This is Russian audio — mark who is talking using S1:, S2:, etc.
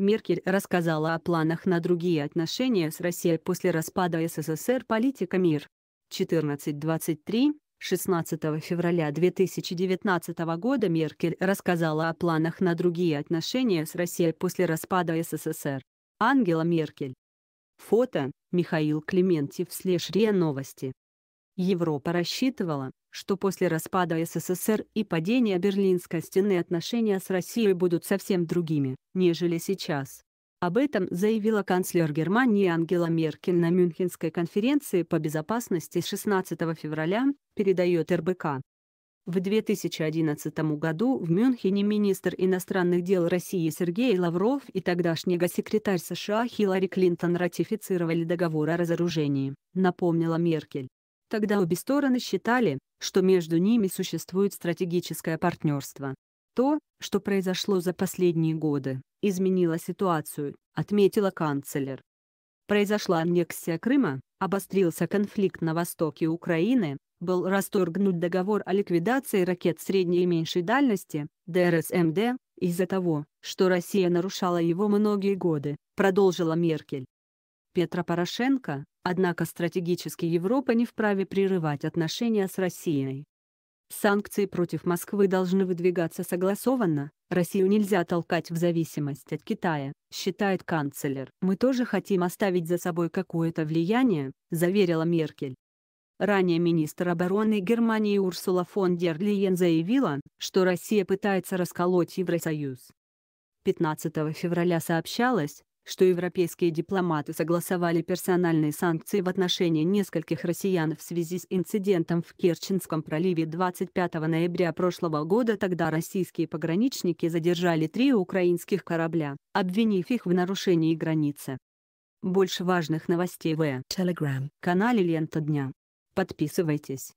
S1: Меркель рассказала о планах на другие отношения с Россией после распада СССР политика МИР. 14.23, 16 февраля 2019 года Меркель рассказала о планах на другие отношения с Россией после распада СССР. Ангела Меркель. Фото, Михаил Клементьев слэш РИА Новости. Европа рассчитывала, что после распада СССР и падения Берлинской стены отношения с Россией будут совсем другими, нежели сейчас. Об этом заявила канцлер Германии Ангела Меркель на Мюнхенской конференции по безопасности 16 февраля, передает РБК. В 2011 году в Мюнхене министр иностранных дел России Сергей Лавров и тогдашний госсекретарь США Хиллари Клинтон ратифицировали договор о разоружении, напомнила Меркель. Тогда обе стороны считали, что между ними существует стратегическое партнерство. То, что произошло за последние годы, изменило ситуацию, отметила канцлер. Произошла аннексия Крыма, обострился конфликт на востоке Украины, был расторгнут договор о ликвидации ракет средней и меньшей дальности, ДРСМД, из-за того, что Россия нарушала его многие годы, продолжила Меркель. Петра Порошенко, однако стратегически Европа не вправе прерывать отношения с Россией. Санкции против Москвы должны выдвигаться согласованно, Россию нельзя толкать в зависимость от Китая, считает канцлер. «Мы тоже хотим оставить за собой какое-то влияние», – заверила Меркель. Ранее министр обороны Германии Урсула фон дер Лиен заявила, что Россия пытается расколоть Евросоюз. 15 февраля сообщалось, что европейские дипломаты согласовали персональные санкции в отношении нескольких россиян в связи с инцидентом в Керченском проливе 25 ноября прошлого года. Тогда российские пограничники задержали три украинских корабля, обвинив их в нарушении границы. Больше важных новостей в Telegram-канале «Лента дня». Подписывайтесь.